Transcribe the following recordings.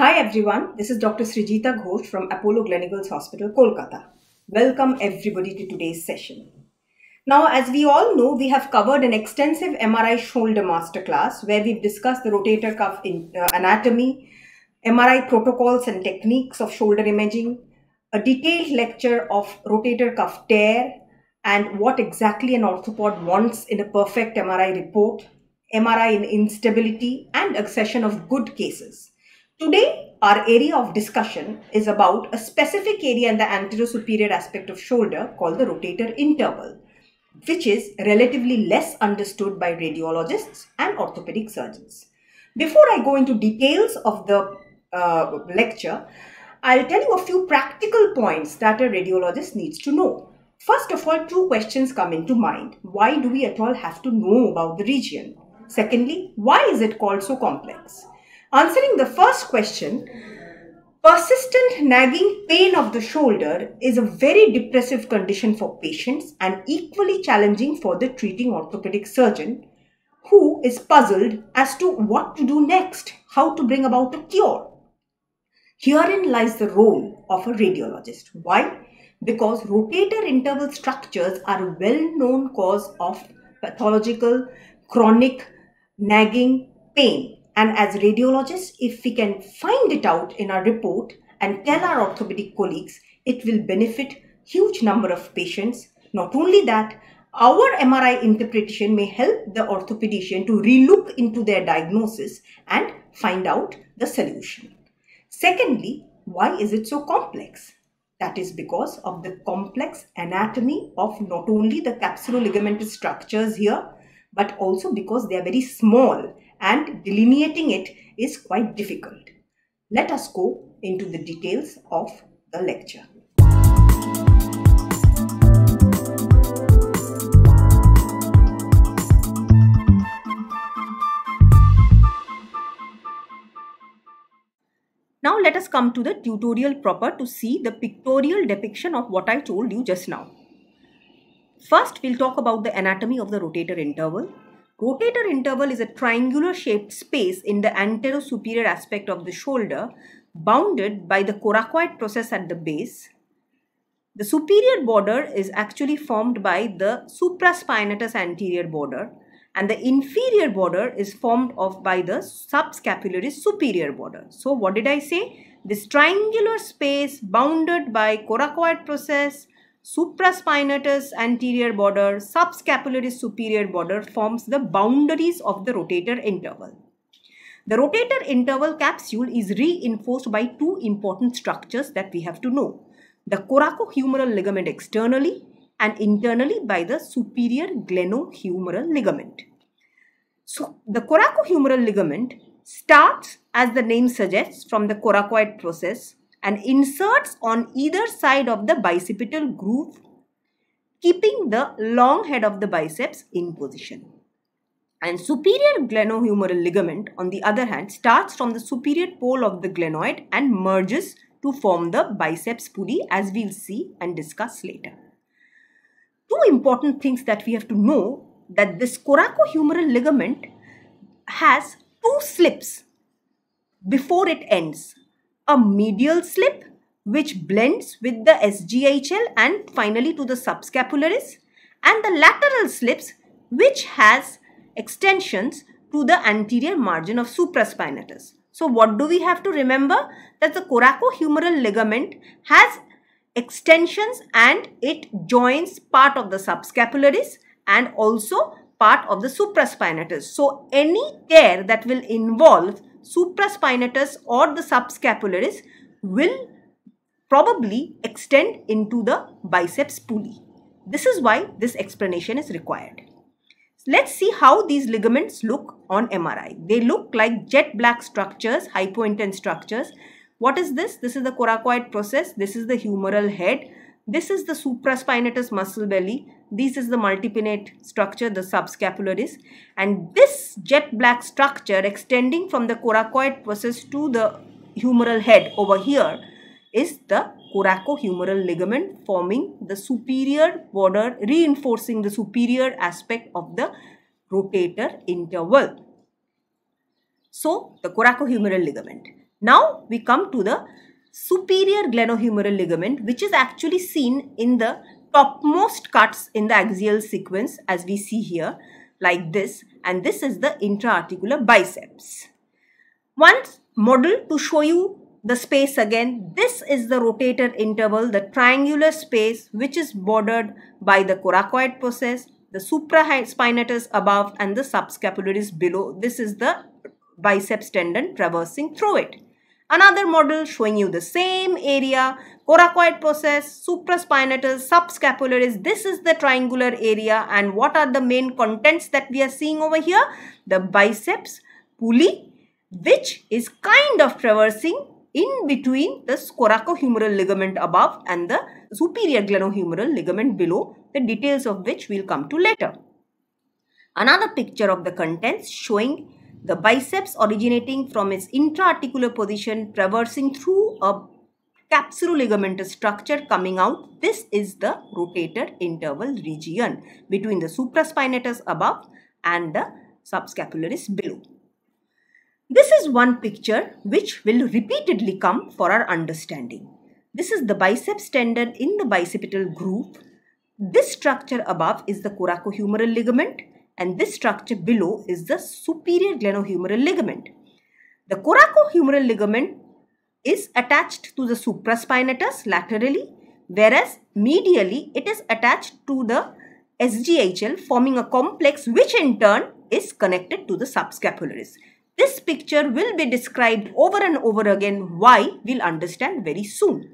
Hi everyone, this is Dr. Srijita Ghosh from Apollo Glenigal's Hospital, Kolkata. Welcome everybody to today's session. Now, as we all know, we have covered an extensive MRI shoulder masterclass where we've discussed the rotator cuff in, uh, anatomy, MRI protocols and techniques of shoulder imaging, a detailed lecture of rotator cuff tear and what exactly an orthopod wants in a perfect MRI report, MRI in instability and accession of good cases. Today, our area of discussion is about a specific area in the anterosuperior aspect of shoulder called the rotator interval, which is relatively less understood by radiologists and orthopedic surgeons. Before I go into details of the uh, lecture, I'll tell you a few practical points that a radiologist needs to know. First of all, two questions come into mind. Why do we at all have to know about the region? Secondly, why is it called so complex? Answering the first question, persistent nagging pain of the shoulder is a very depressive condition for patients and equally challenging for the treating orthopedic surgeon who is puzzled as to what to do next, how to bring about a cure. Herein lies the role of a radiologist. Why? Because rotator interval structures are a well known cause of pathological, chronic, nagging pain and as radiologists, if we can find it out in our report and tell our orthopedic colleagues, it will benefit huge number of patients. Not only that, our MRI interpretation may help the orthopedician to relook into their diagnosis and find out the solution. Secondly, why is it so complex? That is because of the complex anatomy of not only the capsuloligamental structures here, but also because they are very small and delineating it is quite difficult. Let us go into the details of the lecture. Now let us come to the tutorial proper to see the pictorial depiction of what I told you just now. First, we'll talk about the anatomy of the rotator interval. Rotator interval is a triangular shaped space in the anterosuperior aspect of the shoulder bounded by the coracoid process at the base. The superior border is actually formed by the supraspinatus anterior border and the inferior border is formed of by the subscapularis superior border. So what did I say? This triangular space bounded by coracoid process Supraspinatus anterior border, subscapularis superior border forms the boundaries of the rotator interval. The rotator interval capsule is reinforced by two important structures that we have to know. The coracohumeral ligament externally and internally by the superior glenohumeral ligament. So the coracohumeral ligament starts as the name suggests from the coracoid process and inserts on either side of the bicipital groove, keeping the long head of the biceps in position. And superior glenohumeral ligament, on the other hand, starts from the superior pole of the glenoid and merges to form the biceps pulley as we'll see and discuss later. Two important things that we have to know that this coracohumeral ligament has two slips before it ends a medial slip which blends with the SGHL and finally to the subscapularis and the lateral slips which has extensions to the anterior margin of supraspinatus. So what do we have to remember? That the coracohumeral ligament has extensions and it joins part of the subscapularis and also part of the supraspinatus. So any tear that will involve supraspinatus or the subscapularis will probably extend into the biceps pulley. This is why this explanation is required. Let's see how these ligaments look on MRI. They look like jet black structures, hypointense structures. What is this? This is the coracoid process. This is the humeral head. This is the supraspinatus muscle belly. This is the multipinnate structure, the subscapularis. And this jet black structure extending from the coracoid process to the humeral head over here is the coracohumeral ligament forming the superior border, reinforcing the superior aspect of the rotator interval. So, the coracohumeral ligament. Now, we come to the superior glenohumeral ligament which is actually seen in the topmost cuts in the axial sequence as we see here like this and this is the intraarticular biceps. One model to show you the space again. This is the rotator interval, the triangular space which is bordered by the coracoid process, the supraspinatus above and the subscapularis below. This is the biceps tendon traversing through it. Another model showing you the same area, coracoid process, supraspinatus, subscapularis. This is the triangular area and what are the main contents that we are seeing over here? The biceps, pulley, which is kind of traversing in between the coracohumeral ligament above and the superior glenohumeral ligament below, the details of which we'll come to later. Another picture of the contents showing the biceps originating from its intra-articular position traversing through a capsuloligamentous structure coming out. This is the rotator interval region between the supraspinatus above and the subscapularis below. This is one picture which will repeatedly come for our understanding. This is the biceps tendon in the bicipital groove. This structure above is the coracohumeral ligament and this structure below is the superior glenohumeral ligament. The coracohumeral ligament is attached to the supraspinatus laterally whereas medially it is attached to the SGHL forming a complex which in turn is connected to the subscapularis. This picture will be described over and over again why we'll understand very soon.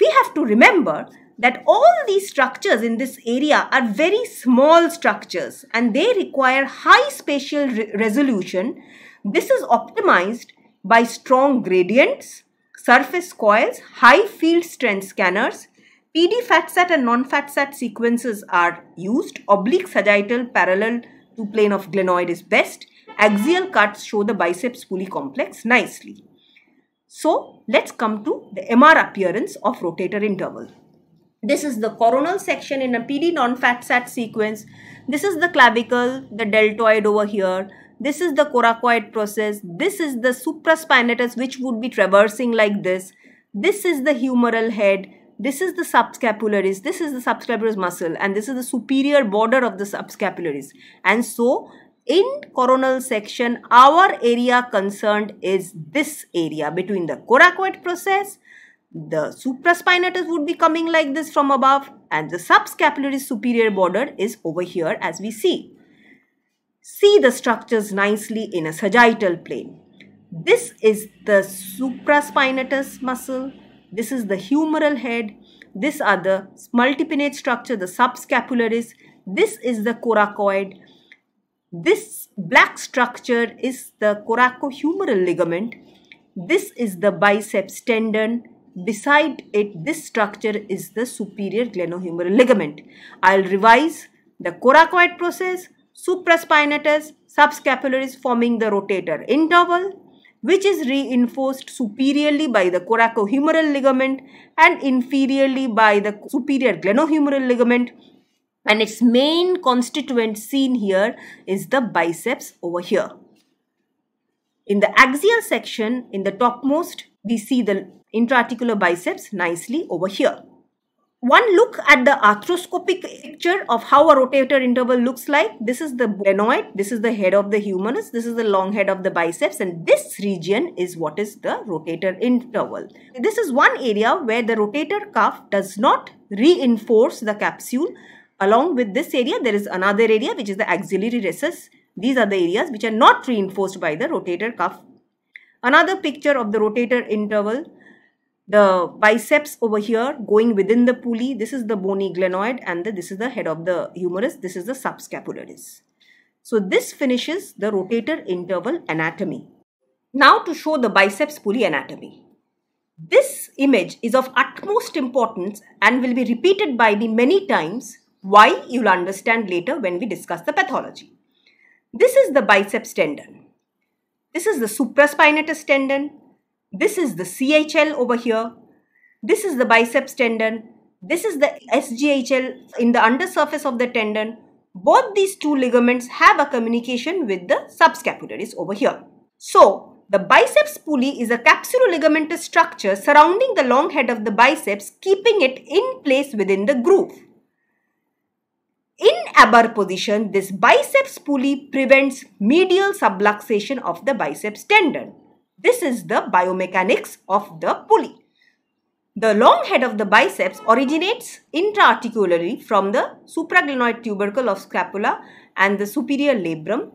We have to remember that all these structures in this area are very small structures and they require high spatial re resolution. This is optimized by strong gradients, surface coils, high field strength scanners, PD fat sat and non fat sat sequences are used, oblique sagittal parallel to plane of glenoid is best, axial cuts show the biceps pulley complex nicely. So let's come to the MR appearance of rotator interval. This is the coronal section in a PD non-fat sat sequence. This is the clavicle, the deltoid over here. This is the coracoid process. This is the supraspinatus which would be traversing like this. This is the humeral head. This is the subscapularis. This is the subscapularis muscle and this is the superior border of the subscapularis. And so in coronal section our area concerned is this area between the coracoid process the supraspinatus would be coming like this from above and the subscapularis superior border is over here as we see. See the structures nicely in a sagittal plane. This is the supraspinatus muscle. This is the humeral head. This are the multipinnate structure, the subscapularis. This is the coracoid. This black structure is the coracohumeral ligament. This is the biceps tendon beside it this structure is the superior glenohumeral ligament. I'll revise the coracoid process, supraspinatus, subscapularis forming the rotator interval which is reinforced superiorly by the coracohumeral ligament and inferiorly by the superior glenohumeral ligament and its main constituent seen here is the biceps over here. In the axial section, in the topmost, we see the intraarticular biceps nicely over here. One look at the arthroscopic picture of how a rotator interval looks like. This is the glenoid, this is the head of the humerus, this is the long head of the biceps and this region is what is the rotator interval. This is one area where the rotator cuff does not reinforce the capsule. Along with this area, there is another area which is the axillary recess. These are the areas which are not reinforced by the rotator cuff. Another picture of the rotator interval the biceps over here going within the pulley. This is the bony glenoid and the, this is the head of the humerus. This is the subscapularis. So this finishes the rotator interval anatomy. Now to show the biceps pulley anatomy. This image is of utmost importance and will be repeated by me many times. Why you'll understand later when we discuss the pathology. This is the biceps tendon. This is the supraspinatus tendon this is the CHL over here. This is the biceps tendon. This is the SGHL in the undersurface of the tendon. Both these two ligaments have a communication with the subscapularis over here. So, the biceps pulley is a capsuloligamentous structure surrounding the long head of the biceps, keeping it in place within the groove. In abar position, this biceps pulley prevents medial subluxation of the biceps tendon. This is the biomechanics of the pulley. The long head of the biceps originates intraarticularly from the supraglenoid tubercle of scapula and the superior labrum.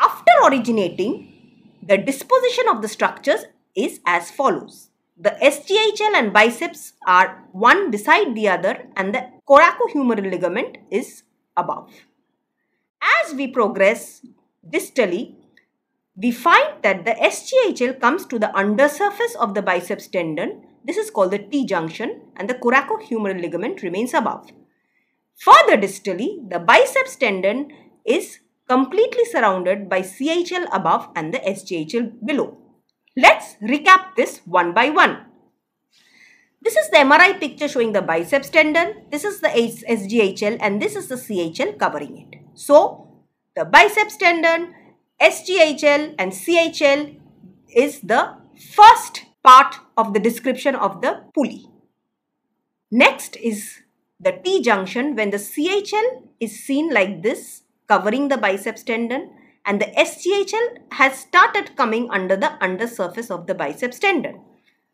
After originating, the disposition of the structures is as follows. The STHL and biceps are one beside the other and the coracohumeral ligament is above. As we progress distally, we find that the SGHL comes to the undersurface of the biceps tendon. This is called the T junction and the coracohumeral ligament remains above. Further distally, the biceps tendon is completely surrounded by CHL above and the SGHL below. Let's recap this one by one. This is the MRI picture showing the biceps tendon, this is the SGHL and this is the CHL covering it. So, the biceps tendon, SGHL and CHL is the first part of the description of the pulley. Next is the T junction when the CHL is seen like this covering the biceps tendon and the SGHL has started coming under the undersurface of the biceps tendon.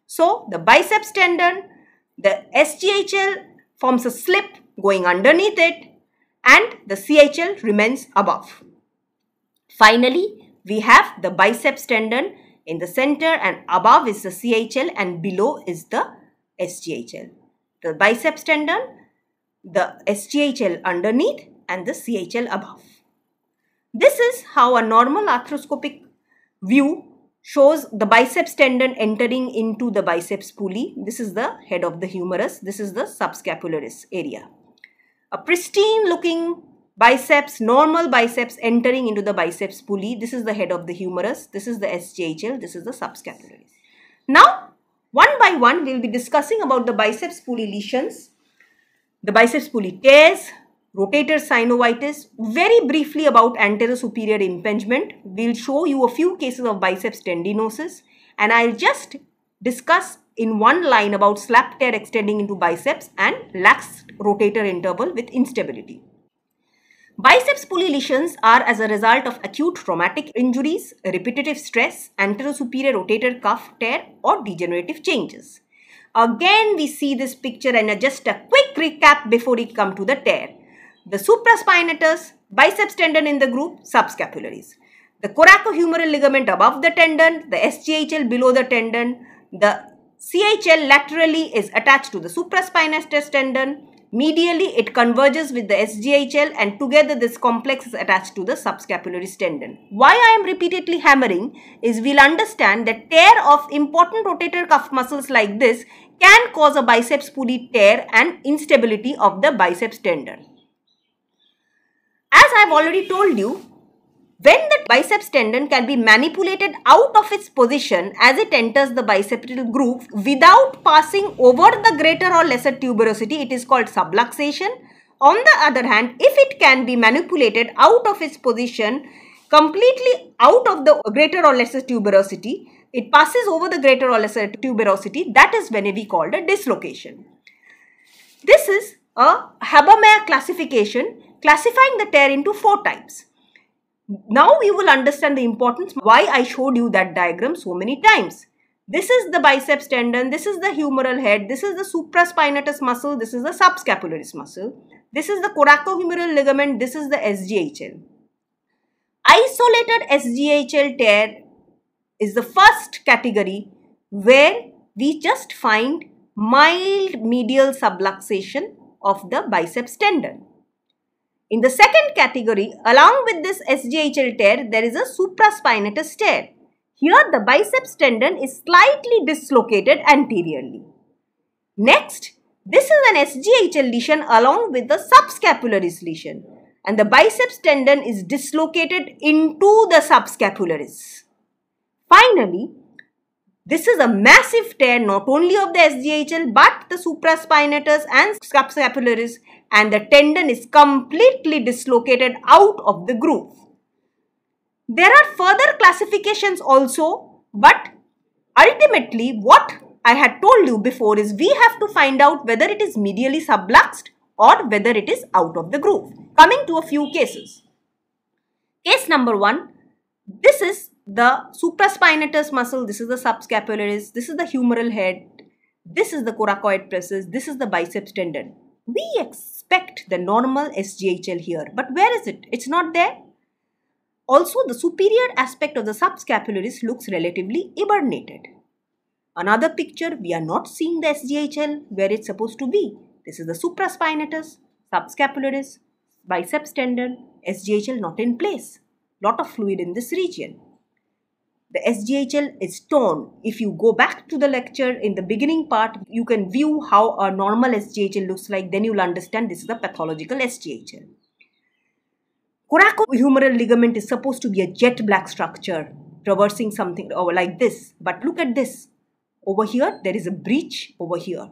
So the biceps tendon, the SGHL forms a slip going underneath it and the CHL remains above. Finally, we have the biceps tendon. In the center and above is the CHL and below is the SGHL. The biceps tendon, the SGHL underneath and the CHL above. This is how a normal arthroscopic view shows the biceps tendon entering into the biceps pulley. This is the head of the humerus. This is the subscapularis area. A pristine looking biceps, normal biceps entering into the biceps pulley. This is the head of the humerus. This is the SJHL. This is the subscapularis. Now, one by one, we'll be discussing about the biceps pulley lesions, the biceps pulley tears, rotator synovitis, very briefly about anterosuperior impingement. We'll show you a few cases of biceps tendinosis and I'll just discuss in one line about slap tear extending into biceps and lax rotator interval with instability. Biceps pulley lesions are as a result of acute traumatic injuries, repetitive stress, anterosuperior rotator cuff tear or degenerative changes. Again we see this picture and just a quick recap before we come to the tear. The supraspinatus, biceps tendon in the group, subscapularis, The coracohumeral ligament above the tendon, the SGHL below the tendon, the CHL laterally is attached to the supraspinatus tendon, Medially, it converges with the SGHL and together this complex is attached to the subscapularis tendon. Why I am repeatedly hammering is we'll understand that tear of important rotator cuff muscles like this can cause a biceps pulley tear and instability of the biceps tendon. As I have already told you, when the biceps tendon can be manipulated out of its position as it enters the bicipital groove without passing over the greater or lesser tuberosity, it is called subluxation. On the other hand, if it can be manipulated out of its position completely out of the greater or lesser tuberosity, it passes over the greater or lesser tuberosity, that is when we called a dislocation. This is a Habermeyer classification classifying the tear into four types. Now we will understand the importance why I showed you that diagram so many times. This is the biceps tendon, this is the humeral head, this is the supraspinatus muscle, this is the subscapularis muscle, this is the coracohumeral ligament, this is the SGHL. Isolated SGHL tear is the first category where we just find mild medial subluxation of the biceps tendon. In the second category, along with this SGHL tear, there is a supraspinatus tear. Here, the biceps tendon is slightly dislocated anteriorly. Next, this is an SGHL lesion along with the subscapularis lesion and the biceps tendon is dislocated into the subscapularis. Finally, this is a massive tear not only of the SGHL but the supraspinatus and subscapularis and the tendon is completely dislocated out of the groove. There are further classifications also but ultimately what I had told you before is we have to find out whether it is medially subluxed or whether it is out of the groove. Coming to a few cases. Case number one, this is the supraspinatus muscle, this is the subscapularis, this is the humeral head, this is the coracoid process, this is the biceps tendon we expect the normal SGHL here. But where is it? It's not there. Also, the superior aspect of the subscapularis looks relatively hibernated. Another picture, we are not seeing the SGHL where it's supposed to be. This is the supraspinatus, subscapularis, biceps tendon, SGHL not in place. Lot of fluid in this region the SGHL is torn. If you go back to the lecture in the beginning part, you can view how a normal SGHL looks like. Then you'll understand this is a pathological SGHL. Coracohumeral ligament is supposed to be a jet black structure traversing something like this. But look at this. Over here, there is a breach over here.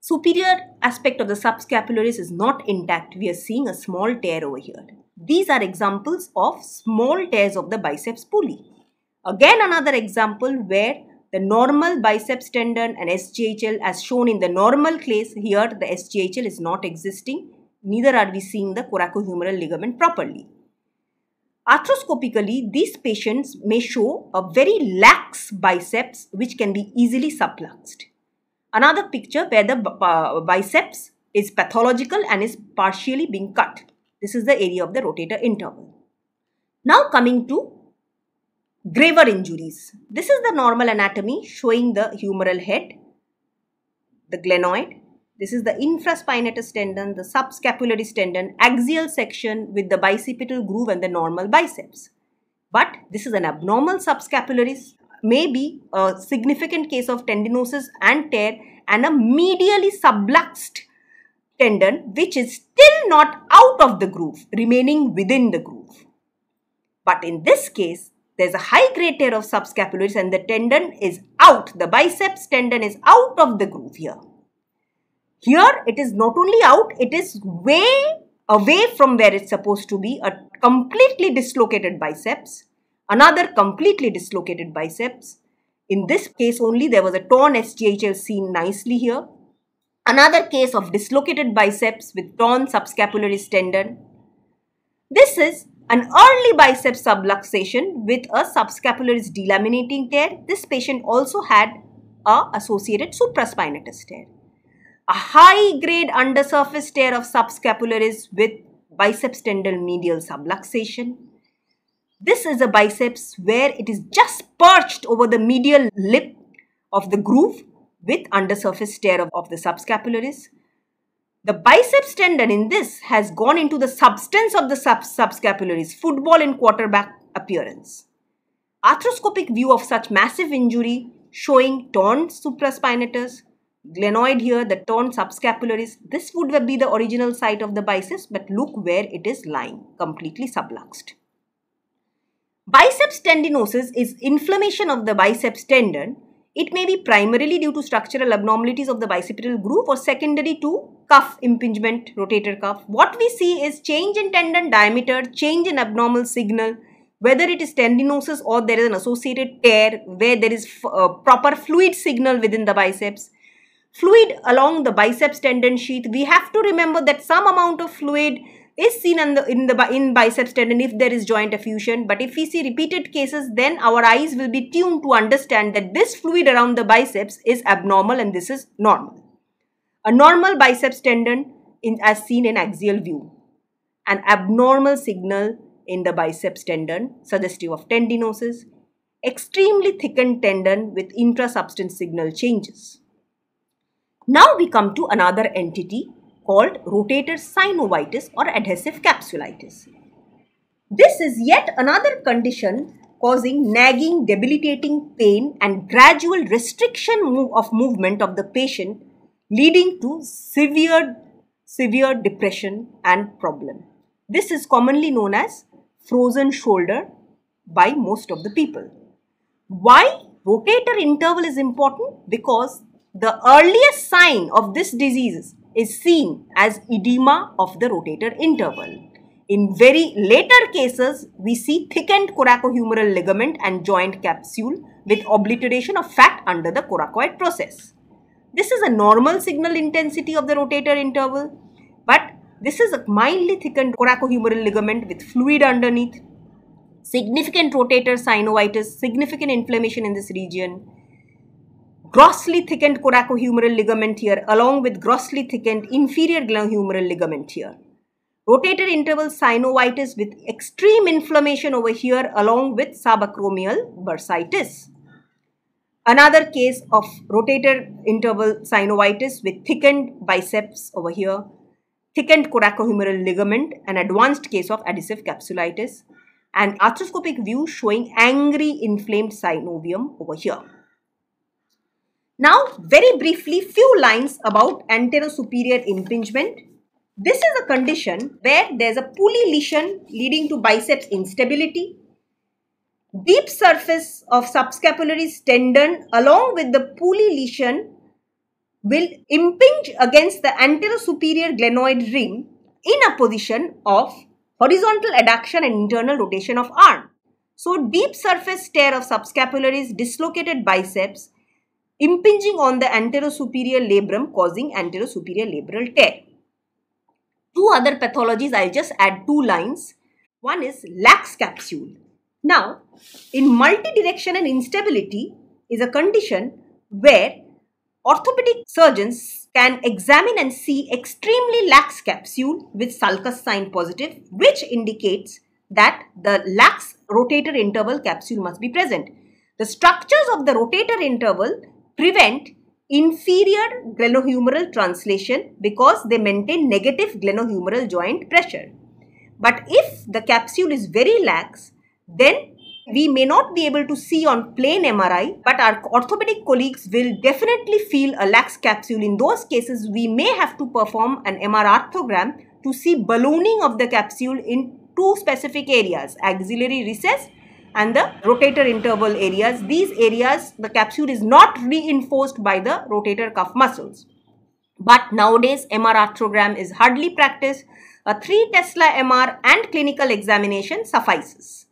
Superior aspect of the subscapularis is not intact. We are seeing a small tear over here. These are examples of small tears of the biceps pulley. Again another example where the normal biceps tendon and SGHL as shown in the normal case here the SGHL is not existing neither are we seeing the coracohumeral ligament properly. Arthroscopically these patients may show a very lax biceps which can be easily subluxed. Another picture where the uh, biceps is pathological and is partially being cut. This is the area of the rotator interval. Now coming to graver injuries. This is the normal anatomy showing the humeral head, the glenoid. This is the infraspinatus tendon, the subscapularis tendon, axial section with the bicipital groove and the normal biceps. But this is an abnormal subscapularis, may be a significant case of tendinosis and tear and a medially subluxed tendon which is still not out of the groove, remaining within the groove. But in this case, there's a high grade tear of subscapularis and the tendon is out. The biceps tendon is out of the groove here. Here it is not only out, it is way away from where it's supposed to be, a completely dislocated biceps, another completely dislocated biceps. In this case only there was a torn STHL seen nicely here. Another case of dislocated biceps with torn subscapularis tendon. This is an early bicep subluxation with a subscapularis delaminating tear. This patient also had a associated supraspinatus tear. A high-grade undersurface tear of subscapularis with biceps tendon medial subluxation. This is a biceps where it is just perched over the medial lip of the groove with undersurface tear of, of the subscapularis. The biceps tendon in this has gone into the substance of the sub subscapularis, football and quarterback appearance. Arthroscopic view of such massive injury showing torn supraspinatus, glenoid here, the torn subscapularis. This would be the original site of the biceps, but look where it is lying, completely subluxed. Biceps tendinosis is inflammation of the biceps tendon it may be primarily due to structural abnormalities of the bicipital groove or secondary to cuff impingement, rotator cuff. What we see is change in tendon diameter, change in abnormal signal, whether it is tendinosis or there is an associated tear where there is uh, proper fluid signal within the biceps. Fluid along the biceps tendon sheath, we have to remember that some amount of fluid is seen in the, in the in biceps tendon if there is joint effusion. But if we see repeated cases, then our eyes will be tuned to understand that this fluid around the biceps is abnormal and this is normal. A normal biceps tendon in, as seen in axial view. An abnormal signal in the biceps tendon suggestive of tendinosis. Extremely thickened tendon with intrasubstance signal changes. Now we come to another entity called rotator synovitis or adhesive capsulitis. This is yet another condition causing nagging, debilitating pain and gradual restriction of movement of the patient leading to severe, severe depression and problem. This is commonly known as frozen shoulder by most of the people. Why rotator interval is important? Because the earliest sign of this disease is seen as edema of the rotator interval. In very later cases, we see thickened coracohumeral ligament and joint capsule with obliteration of fat under the coracoid process. This is a normal signal intensity of the rotator interval, but this is a mildly thickened coracohumeral ligament with fluid underneath, significant rotator synovitis, significant inflammation in this region, grossly thickened coracohumeral ligament here along with grossly thickened inferior glenohumeral ligament here. Rotator interval synovitis with extreme inflammation over here along with subacromial bursitis. Another case of rotator interval synovitis with thickened biceps over here, thickened coracohumeral ligament, an advanced case of adhesive capsulitis, and arthroscopic view showing angry inflamed synovium over here. Now, very briefly, few lines about anterosuperior impingement. This is a condition where there's a pulley lesion leading to biceps instability. Deep surface of subscapulary tendon along with the pulley lesion will impinge against the anterosuperior glenoid rim in a position of horizontal adduction and internal rotation of arm. So deep surface tear of subscapularis, dislocated biceps impinging on the anterosuperior labrum causing anterosuperior labral tear. Two other pathologies, I'll just add two lines. One is lax capsule. Now, in and instability is a condition where orthopedic surgeons can examine and see extremely lax capsule with sulcus sign positive, which indicates that the lax rotator interval capsule must be present. The structures of the rotator interval prevent inferior glenohumeral translation because they maintain negative glenohumeral joint pressure. But if the capsule is very lax, then we may not be able to see on plain MRI, but our orthopedic colleagues will definitely feel a lax capsule. In those cases, we may have to perform an MR arthrogram to see ballooning of the capsule in two specific areas, axillary recess and the rotator interval areas. These areas, the capsule is not reinforced by the rotator cuff muscles. But nowadays, MR arthrogram is hardly practiced. A 3 Tesla MR and clinical examination suffices.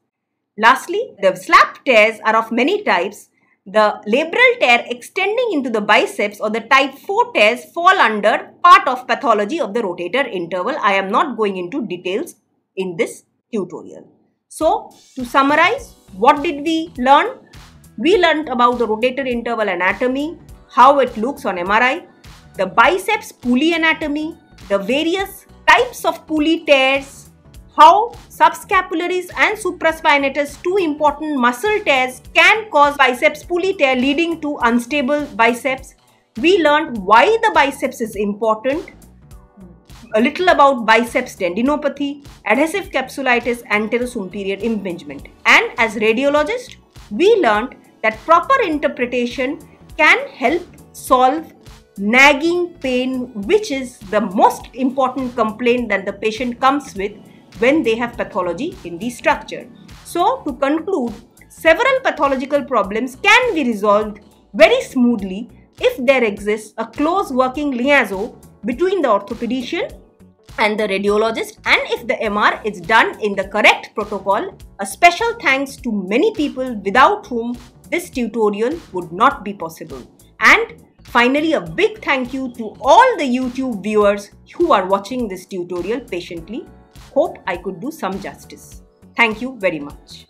Lastly, the slap tears are of many types. The labral tear extending into the biceps or the type 4 tears fall under part of pathology of the rotator interval. I am not going into details in this tutorial. So to summarize, what did we learn? We learnt about the rotator interval anatomy, how it looks on MRI, the biceps pulley anatomy, the various types of pulley tears, how subscapularis and supraspinatus, two important muscle tears can cause biceps pulley tear leading to unstable biceps. We learned why the biceps is important, a little about biceps tendinopathy, adhesive capsulitis, anterosuperior impingement. And as radiologists, we learned that proper interpretation can help solve nagging pain, which is the most important complaint that the patient comes with when they have pathology in the structure. So, to conclude, several pathological problems can be resolved very smoothly if there exists a close working liaison between the orthopedician and the radiologist and if the MR is done in the correct protocol, a special thanks to many people without whom this tutorial would not be possible. And finally a big thank you to all the YouTube viewers who are watching this tutorial patiently. Hope I could do some justice. Thank you very much.